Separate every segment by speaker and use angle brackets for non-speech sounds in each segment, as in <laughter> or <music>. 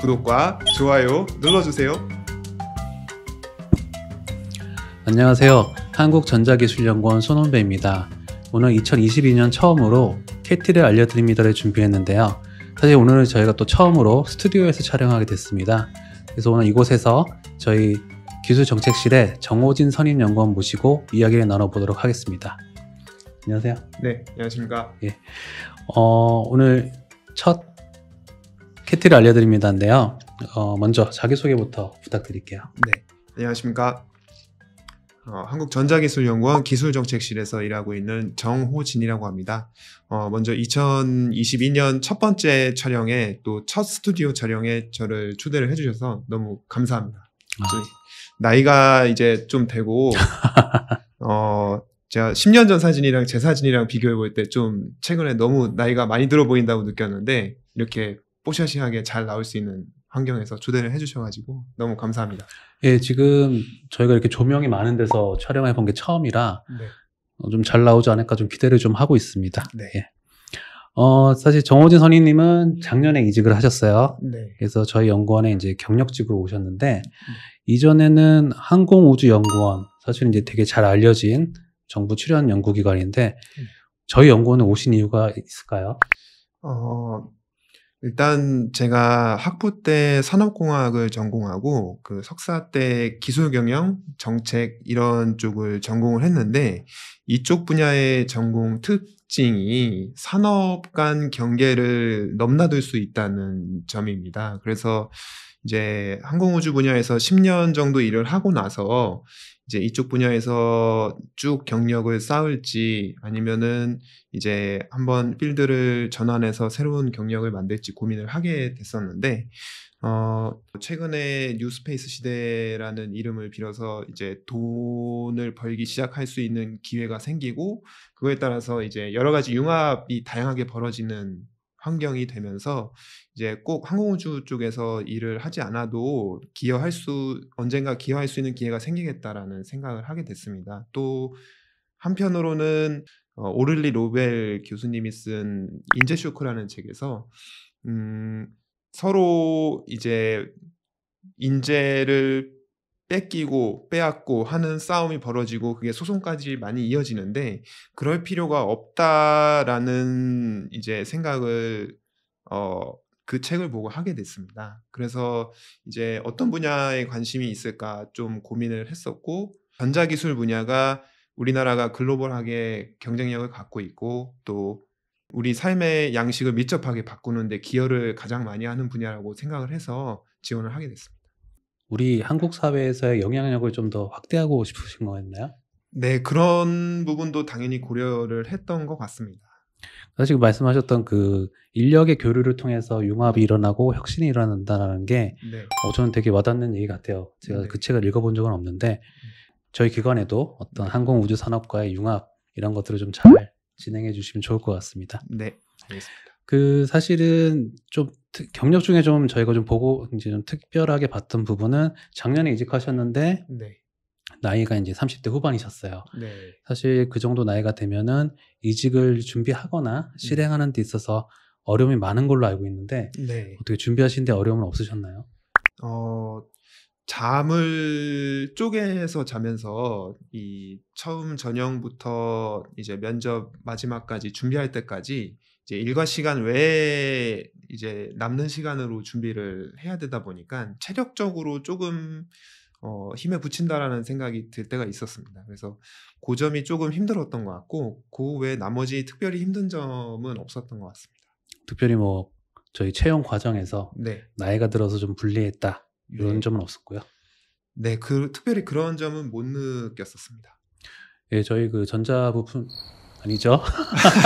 Speaker 1: 구독과 좋아요 눌러주세요.
Speaker 2: 안녕하세요. 한국전자기술연구원 손원배입니다. 오늘 2022년 처음으로 KT를 알려드립니다를 준비했는데요. 사실 오늘 저희가 또 처음으로 스튜디오에서 촬영하게 됐습니다. 그래서 오늘 이곳에서 저희 기술정책실에 정호진 선임연구원 모시고 이야기를 나눠보도록 하겠습니다. 안녕하세요.
Speaker 1: 네, 안녕하십니까.
Speaker 2: 예. 어, 오늘 첫 캐티를 알려드립니다인데요. 어, 먼저 자기소개부터 부탁드릴게요.
Speaker 1: 네, 안녕하십니까. 어, 한국전자기술연구원 기술정책실에서 일하고 있는 정호진이라고 합니다. 어, 먼저 2022년 첫 번째 촬영에 또 첫 스튜디오 촬영에 저를 초대를 해주셔서 너무 감사합니다. 아. 나이가 이제 좀 되고, <laughs> 어, 제가 10년 전 사진이랑 제 사진이랑 비교해 볼 때 좀 최근에 너무 나이가 많이 들어 보인다고 느꼈는데, 이렇게 뽀샤시하게 잘 나올 수 있는 환경에서 초대를 해주셔가지고 너무 감사합니다.
Speaker 2: 예, 지금 저희가 이렇게 조명이 많은 데서 촬영해 본 게 처음이라 네. 어, 좀잘 나오지 않을까 좀 기대를 좀 하고 있습니다. 네. 예. 어, 사실 정호진 선임님은 음. 작년에 이직을 하셨어요. 네. 그래서 저희 연구원에 이제 경력직으로 오셨는데 음. 이전에는 항공우주연구원 사실 이제 되게 잘 알려진 정부 출연 연구기관인데 음. 저희 연구원에
Speaker 1: 오신 이유가 있을까요? 어, 일단 제가 학부 때 산업공학을 전공하고 그 석사 때 기술경영, 정책 이런 쪽을 전공을 했는데 이쪽 분야의 전공 특징이 산업 간 경계를 넘나들 수 있다는 점입니다. 그래서 이제 항공우주 분야에서 10년 정도 일을 하고 나서 이제 이쪽 분야에서 쭉 경력을 쌓을지 아니면은 이제 한번 필드를 전환해서 새로운 경력을 만들지 고민을 하게 됐었는데 어 최근에 뉴스페이스 시대라는 이름을 빌어서 이제 돈을 벌기 시작할 수 있는 기회가 생기고 그거에 따라서 이제 여러 가지 융합이 다양하게 벌어지는 환경이 되면서 이제 꼭 항공우주 쪽에서 일을 하지 않아도 기여할 수 언젠가 기여할 수 있는 기회가 생기겠다라는 생각을 하게 됐습니다. 또 한편으로는 어, 오를리 로벨 교수님이 쓴 인재 쇼크라는 책에서 음, 서로 이제 인재를 뺏기고 빼앗고 하는 싸움이 벌어지고 그게 소송까지 많이 이어지는데 그럴 필요가 없다라는 이제 생각을 어, 그 책을 보고 하게 됐습니다. 그래서 이제 어떤 분야에 관심이 있을까 좀 고민을 했었고 전자기술 분야가 우리나라가 글로벌하게 경쟁력을 갖고 있고 또 우리 삶의 양식을 밀접하게 바꾸는데 기여를 가장 많이 하는 분야라고 생각을 해서 지원을 하게 됐습니다. 우리 한국 사회에서의 영향력을 좀 더 확대하고 싶으신 거였나요? 네, 그런 부분도 당연히 고려를 했던 것 같습니다.
Speaker 2: 사실 말씀하셨던 그 인력의 교류를 통해서 융합이 일어나고 혁신이 일어난다는 게 네. 어, 저는 되게 와닿는 얘기 같아요. 제가 네. 그 책을 읽어본 적은 없는데 저희 기관에도 어떤 네. 항공 우주 산업과의 융합 이런 것들을 좀 잘 진행해 주시면 좋을 것 같습니다. 네, 알겠습니다. 그 사실은 좀 경력 중에 좀 저희가 좀 보고 이제 좀 특별하게 봤던 부분은 작년에 이직하셨는데 네. 나이가 이제 30대 후반이셨어요. 네. 사실 그 정도 나이가 되면은 이직을 준비하거나 음. 실행하는 데 있어서 어려움이 많은 걸로 알고 있는데 네. 어떻게 준비하신데 어려움은
Speaker 1: 없으셨나요? 어, 잠을 쪼개서 자면서 이 처음 저녁부터 이제 면접 마지막까지 준비할 때까지 이제 일과 시간 외에 이제 남는 시간으로 준비를 해야 되다 보니까 체력적으로 조금 어, 힘에 붙인다라는 생각이 들 때가 있었습니다. 그래서 그 점이 조금 힘들었던 것 같고 그 외 나머지 특별히 힘든 점은 없었던 것 같습니다.
Speaker 2: 특별히 뭐 저희 채용 과정에서 네. 나이가 들어서 좀 불리했다 이런 네. 점은 없었고요.
Speaker 1: 네, 그 특별히 그런 점은 못 느꼈었습니다.
Speaker 2: 예, 저희 그 전자 부품 아니죠.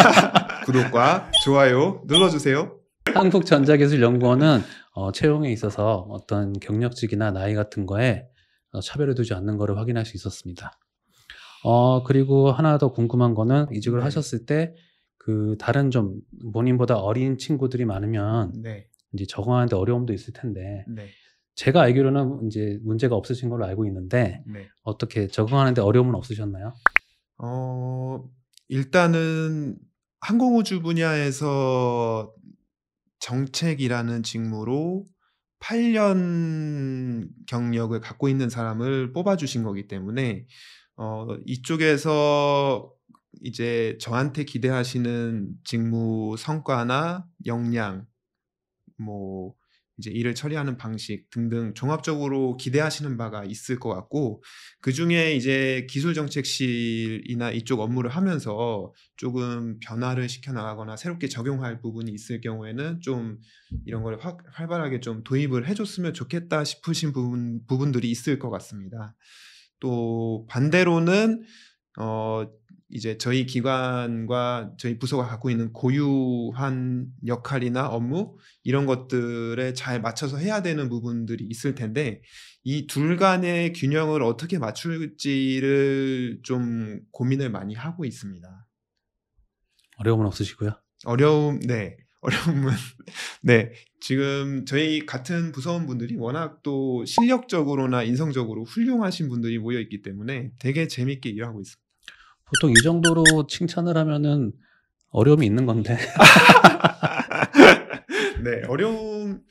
Speaker 2: <laughs> 구독과 좋아요 눌러주세요. 한국전자기술연구원은 어, 채용에 있어서 어떤 경력직이나 나이 같은 거에 어, 차별을 두지 않는 것을 확인할 수 있었습니다. 어, 그리고 하나 더 궁금한 거는 이직을 네. 하셨을 때 그 다른 좀 본인보다 어린 친구들이 많으면 네. 이제 적응하는데 어려움도 있을 텐데 네. 제가 알기로는 이제 문제가 없으신 걸로 알고 있는데 네. 어떻게
Speaker 1: 적응하는데 어려움은 없으셨나요? 어, 일단은 항공우주 분야에서 정책이라는 직무로 8년 경력을 갖고 있는 사람을 뽑아주신 거기 때문에 어, 이쪽에서 이제 저한테 기대하시는 직무 성과나 역량, 뭐 이제 일을 처리하는 방식 등등 종합적으로 기대하시는 바가 있을 것 같고 그 중에 이제 기술정책실이나 이쪽 업무를 하면서 조금 변화를 시켜 나가거나 새롭게 적용할 부분이 있을 경우에는 좀 이런 걸 확, 활발하게 좀 도입을 해줬으면 좋겠다 싶으신 부분 부분들이 있을 것 같습니다. 또 반대로는 어 이제 저희 기관과 저희 부서가 갖고 있는 고유한 역할이나 업무 이런 것들에 잘 맞춰서 해야 되는 부분들이 있을 텐데 이 둘 간의 균형을 어떻게 맞출지를 좀 고민을 많이 하고 있습니다.
Speaker 2: 어려움은 없으시고요.
Speaker 1: 어려움 네. 어려움은 <laughs> 네 지금 저희 같은 부서원 분들이 워낙 또 실력적으로나 인성적으로 훌륭하신 분들이 모여 있기 때문에 되게 재밌게 일하고 있습니다.
Speaker 2: 보통 이 정도로 칭찬을 하면은 어려움이
Speaker 1: 있는 건데. <laughs> 네, 어려움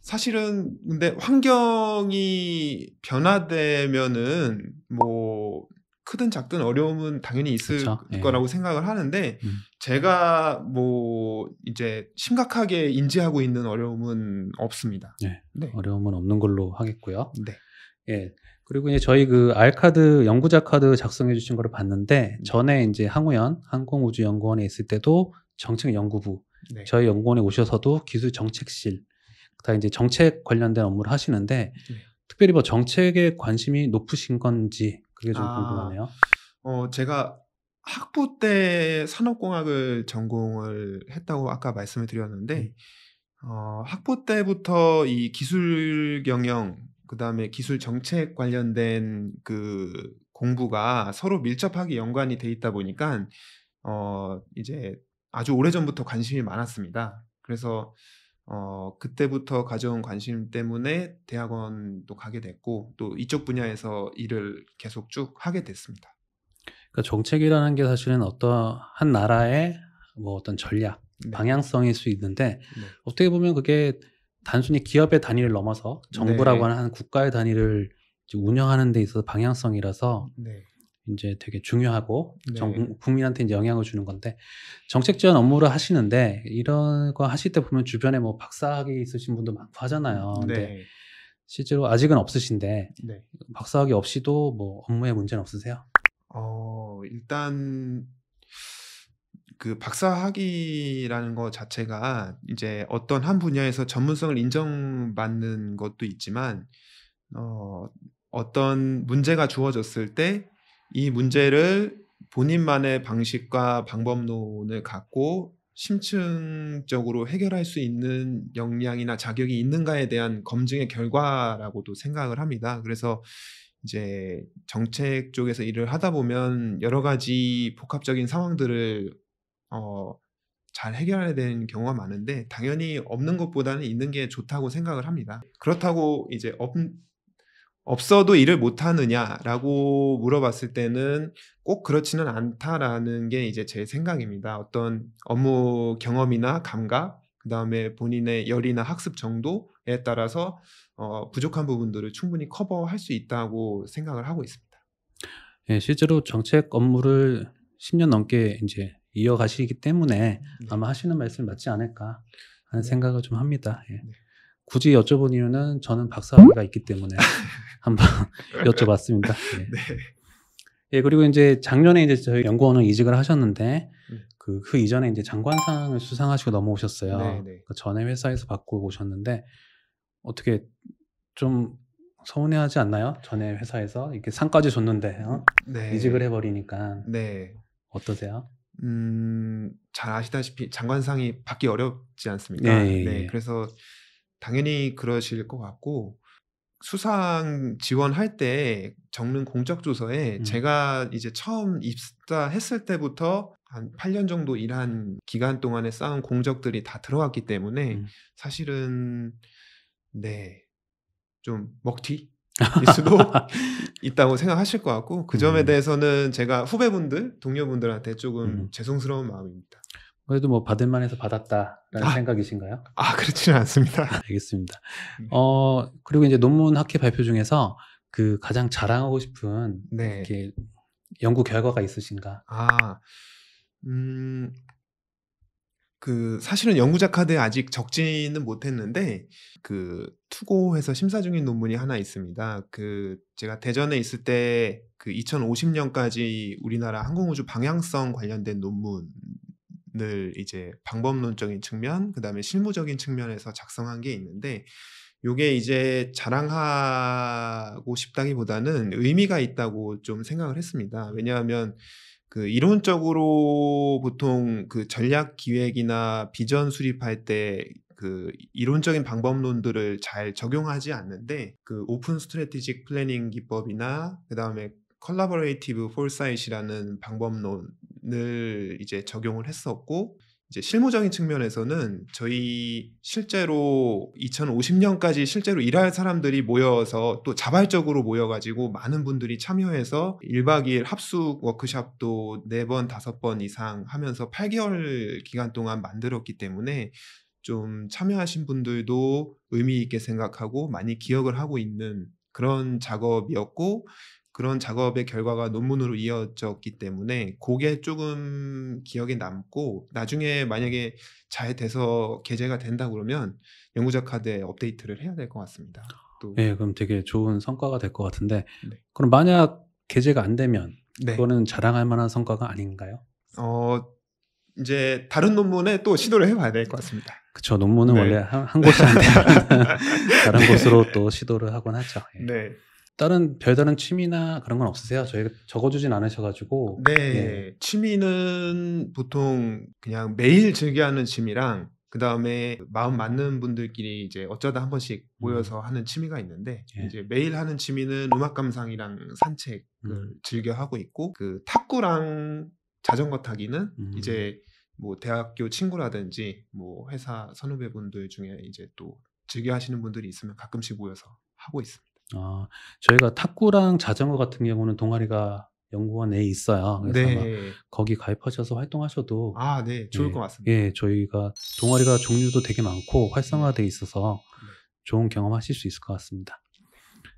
Speaker 1: 사실은 근데 환경이 변화되면은 뭐 크든 작든 어려움은 당연히 있을 그쵸, 예. 거라고 예. 생각을 하는데 음. 제가 뭐 이제 심각하게 인지하고 있는 어려움은 없습니다. 네, 네. 어려움은 없는 걸로 하겠고요. 네. 예.
Speaker 2: 그리고 이제 저희 그 알카드 연구자 카드 작성해 주신 거를 봤는데 음. 전에 이제 항우연 항공우주연구원에 있을 때도 정책연구부 네. 저희 연구원에 오셔서도 기술 정책실 다 이제 정책 관련된 업무를 하시는데 네. 특별히 뭐 정책에 관심이 높으신 건지 그게 좀 아, 궁금하네요.
Speaker 1: 어 제가 학부 때 산업공학을 전공을 했다고 아까 말씀을 드렸는데 음. 어, 학부 때부터 이 기술 경영 그다음에 기술 정책 관련된 그 공부가 서로 밀접하게 연관이 돼 있다 보니까 어 이제 아주 오래전부터 관심이 많았습니다. 그래서 어 그때부터 가져온 관심 때문에 대학원도 가게 됐고 또 이쪽 분야에서 일을 계속 쭉 하게 됐습니다.
Speaker 2: 그러니까 정책이라는 게 사실은 어떠한 나라의 뭐 어떤 전략, 네. 방향성일 수 있는데 네. 어떻게 보면 그게 단순히 기업의 단위를 넘어서 정부라고 네. 하는 한 국가의 단위를 운영하는 데 있어서 방향성이라서 이제 네. 되게 중요하고 네. 정, 국민한테 이제 영향을 주는 건데 정책 지원 업무를 하시는데 이런 거 하실 때 보면 주변에 뭐 박사학위 있으신 분도 많고 하잖아요. 근데 네. 실제로 아직은 없으신데 네. 박사학위 없이도 뭐 업무에 문제는
Speaker 1: 없으세요? 어 일단 그 박사학위라는 것 자체가 이제 어떤 한 분야에서 전문성을 인정받는 것도 있지만 어, 어떤 문제가 주어졌을 때 이 문제를 본인만의 방식과 방법론을 갖고 심층적으로 해결할 수 있는 역량이나 자격이 있는가에 대한 검증의 결과라고도 생각을 합니다. 그래서 이제 정책 쪽에서 일을 하다 보면 여러 가지 복합적인 상황들을 어, 잘 해결해야 되는 경우가 많은데 당연히 없는 것보다는 있는 게 좋다고 생각을 합니다. 그렇다고 이제 없, 없어도 일을 못 하느냐라고 물어봤을 때는 꼭 그렇지는 않다라는 게 이제 제 생각입니다. 어떤 업무 경험이나 감각, 그다음에 본인의 열이나 학습 정도에 따라서 어, 부족한 부분들을 충분히 커버할 수 있다고 생각을 하고 있습니다.
Speaker 2: 예, 실제로 정책 업무를 10년 넘게 이제 이어가시기 때문에 네. 아마 하시는 말씀이 맞지 않을까 하는 네. 생각을 좀 합니다. 예. 네. 굳이 여쭤본 이유는 저는 박사학위가 있기 때문에 <laughs> 한번 여쭤봤습니다. 예. 네. 예, 그리고 이제 작년에 이제 저희 연구원은 이직을 하셨는데 음. 그, 그 이전에 이제 장관상을 수상하시고 넘어오셨어요. 네, 네. 그 전에 회사에서 받고 오셨는데 어떻게 좀 서운해하지 않나요? 전에 회사에서 이렇게 상까지 줬는데 어?
Speaker 1: 네. 이직을 해버리니까 네. 어떠세요? 음, 잘 아시다시피 장관상이 받기 어렵지 않습니까? 네, 예, 네. 예. 그래서 당연히 그러실 것 같고 수상 지원할 때 적는 공적 조서에 음. 제가 이제 처음 입사했을 때부터 한 8년 정도 일한 기간 동안에 쌓은 공적들이 다 들어갔기 때문에 음. 사실은 네. 좀 먹튀 일 수도 <laughs> 있다고 생각하실 것 같고 그 점에 음. 대해서는 제가 후배분들 동료분들한테 조금 음. 죄송스러운 마음입니다. 그래도 뭐 받을 만해서 받았다라는 아, 생각이신가요?
Speaker 2: 아 그렇지는 않습니다. <laughs> 알겠습니다. 음. 어 그리고 이제 논문 학회 발표 중에서 그 가장 자랑하고 싶은 네. 이렇게 연구 결과가 있으신가?
Speaker 1: 아, 음그 사실은 연구자카드에 아직 적지는 못했는데 그 투고해서 심사 중인 논문이 하나 있습니다. 그 제가 대전에 있을 때 그 2050년까지 우리나라 항공우주 방향성 관련된 논문을 이제 방법론적인 측면, 그다음에 실무적인 측면에서 작성한 게 있는데 요게 이제 자랑하고 싶다기보다는 의미가 있다고 좀 생각을 했습니다. 왜냐하면 그 이론적으로 보통 그 전략 기획이나 비전 수립할 때 그 이론적인 방법론들을 잘 적용하지 않는데 그 오픈 스트레티직 플래닝 기법이나 그다음에 컬라버레이티브 폴사이트라는 방법론을 이제 적용을 했었고 이제 실무적인 측면에서는 저희 실제로 2050년까지 실제로 일할 사람들이 모여서 또 자발적으로 모여가지고 많은 분들이 참여해서 1박 2일 합숙 워크샵도 4번, 5번 이상 하면서 8개월 기간 동안 만들었기 때문에 좀 참여하신 분들도 의미 있게 생각하고 많이 기억을 하고 있는 그런 작업이었고 그런 작업의 결과가 논문으로 이어졌기 때문에 그게 조금 기억에 남고 나중에 만약에 잘 돼서 게재가 된다 그러면 연구자 카드에 업데이트를 해야 될 것 같습니다. 또. 네,
Speaker 2: 그럼 되게 좋은 성과가 될 것 같은데 네. 그럼 만약 게재가 안 되면 네. 그거는 자랑할 만한 성과가 아닌가요? 어 이제 다른 논문에 또 시도를 해봐야 될 것 같습니다. 그쵸 논문은 네. 원래 한, 한 곳이 안 돼요. <laughs> 다른 네. 곳으로 또 시도를 하곤 하죠. 예. 네. 다른 별다른 취미나 그런 건 없으세요? 저희가 적어주진 않으셔가지고. 네, 네.
Speaker 1: 취미는 보통 그냥 매일 즐겨하는 취미랑 그 다음에 마음 맞는 분들끼리 이제 어쩌다 한 번씩 음. 모여서 하는 취미가 있는데 예. 이제 매일 하는 취미는 음악 감상이랑 산책을 음. 즐겨 하고 있고 그 탁구랑 자전거 타기는 음. 이제 뭐 대학교 친구라든지 뭐 회사 선후배분들 중에 이제 또 즐겨 하시는 분들이 있으면 가끔씩 모여서 하고 있습니다. 어,
Speaker 2: 저희가 탁구랑 자전거 같은 경우는 동아리가 연구원 에 있어요. 그래서 네. 거기 가입하셔서 활동하셔도 아, 네, 좋을 것 같습니다. 예, 저희가 동아리가 종류도 되게 많고 활성화되어 네. 있어서 네. 좋은 경험하실 수 있을 것 같습니다.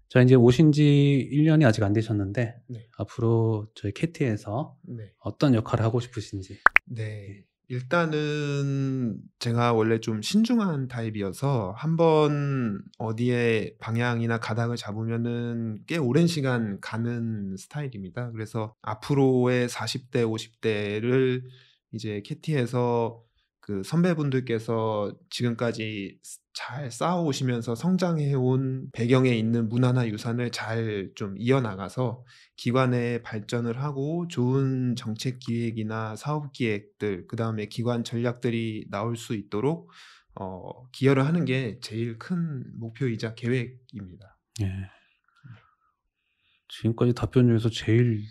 Speaker 2: 자, 이제 오신 지 1년이 아직 안 되셨는데
Speaker 1: 네. 앞으로 저희 캐티에서 네. 어떤 역할을 하고 싶으신지 네. 예. 일단은 제가 원래 좀 신중한 타입이어서 한번 어디에 방향이나 가닥을 잡으면은 꽤 오랜 시간 가는 스타일입니다. 그래서 앞으로의 40대, 50대를 이제 캐티에서 그 선배분들께서 지금까지 잘 쌓아오시면서 성장해온 배경에 있는 문화나 유산을 잘 좀 이어나가서 기관의 발전을 하고 좋은 정책 기획이나 사업 기획들, 그 다음에 기관 전략들이 나올 수 있도록 어, 기여를 하는 게 제일 큰 목표이자 계획입니다.
Speaker 2: 예. 지금까지 답변 중에서 제일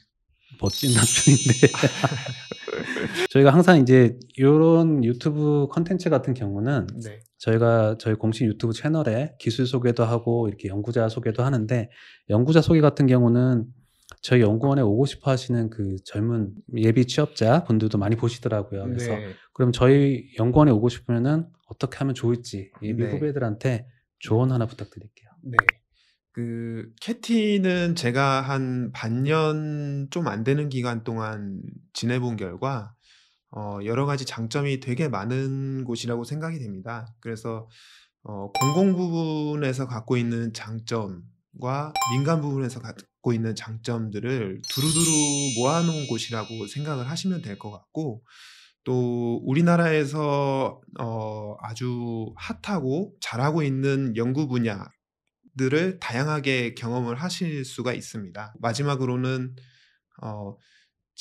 Speaker 2: 멋진 <laughs> 답변인데 <laughs> 저희가 항상 이제 이런 유튜브 컨텐츠 같은 경우는 네. 저희가 저희 공식 유튜브 채널에 기술 소개도 하고 이렇게 연구자 소개도 하는데 연구자 소개 같은 경우는 저희 연구원에 오고 싶어 하시는 그 젊은 예비 취업자 분들도 많이 보시더라고요. 네. 그래서 네. 그럼 저희 연구원에 오고 싶으면은 어떻게 하면 좋을지 예비 네. 후배들한테 조언 하나 부탁드릴게요.
Speaker 1: 네. 그 캐티는 제가 한 반년 좀 안 되는 기간 동안 지내본 결과 어, 여러 가지 장점이 되게 많은 곳이라고 생각이 됩니다. 그래서 어, 공공 부분에서 갖고 있는 장점과 민간 부분에서 갖고 있는 장점들을 두루두루 모아놓은 곳이라고 생각을 하시면 될 것 같고 또 우리나라에서 어, 아주 핫하고 잘하고 있는 연구 분야들을 다양하게 경험을 하실 수가 있습니다. 마지막으로는 어,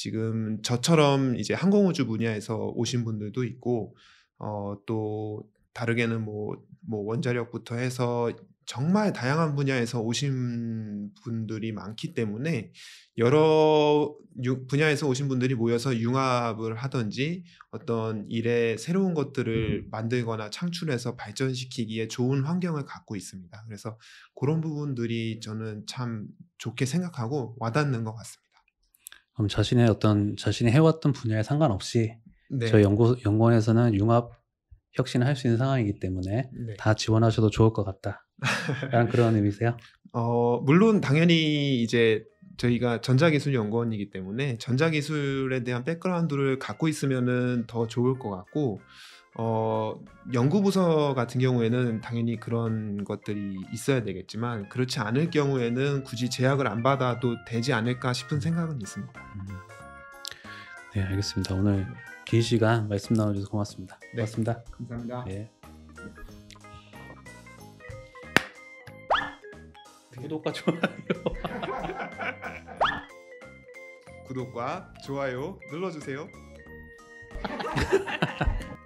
Speaker 1: 지금 저처럼 이제 항공우주 분야에서 오신 분들도 있고 어, 또 다르게는 뭐, 뭐 원자력부터 해서 정말 다양한 분야에서 오신 분들이 많기 때문에 여러 분야에서 오신 분들이 모여서 융합을 하든지 어떤 일에 새로운 것들을 음. 만들거나 창출해서 발전시키기에 좋은 환경을 갖고 있습니다. 그래서 그런 부분들이 저는 참 좋게 생각하고 와닿는 것 같습니다.
Speaker 2: 그럼 자신의 어떤 자신이 해왔던 분야에 상관없이 네. 저희 연구, 연구원에서는 융합 혁신을 할 수 있는 상황이기 때문에 네. 다 지원하셔도 좋을 것 같다.
Speaker 1: 라는 <laughs> 그런 의미세요? 어, 물론 당연히 이제 저희가 전자기술연구원이기 때문에 전자기술에 대한 백그라운드를 갖고 있으면은 더 좋을 것 같고 어, 연구부서 같은 경우에는 당연히 그런 것들이 있어야 되겠지만 그렇지 않을 경우에는 굳이 제약을 안 받아도 되지 않을까 싶은 생각은 있습니다. 음.
Speaker 2: 네, 알겠습니다. 오늘 긴 시간 말씀 나눠주셔서 고맙습니다. 네,
Speaker 1: 고맙습니다. 감사합니다. 네. 네. 구독과 좋아요. <laughs> 구독과 좋아요 눌러주세요. <laughs>